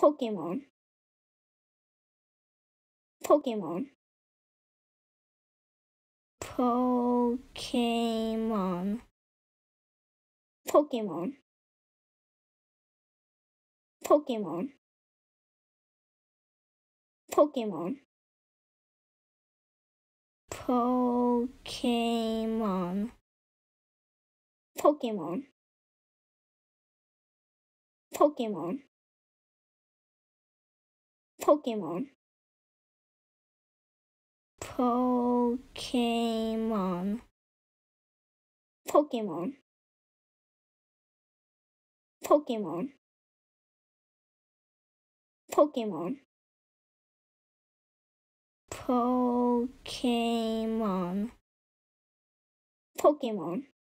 Pokemon. Pokemon. Pokemon. Pokemon. Pokemon. Pokemon. Pokemon. Pokemon. Pokemon. Pokemon. Pokemon. Pokemon. Pokemon. Pokemon. Pokemon. Pokemon.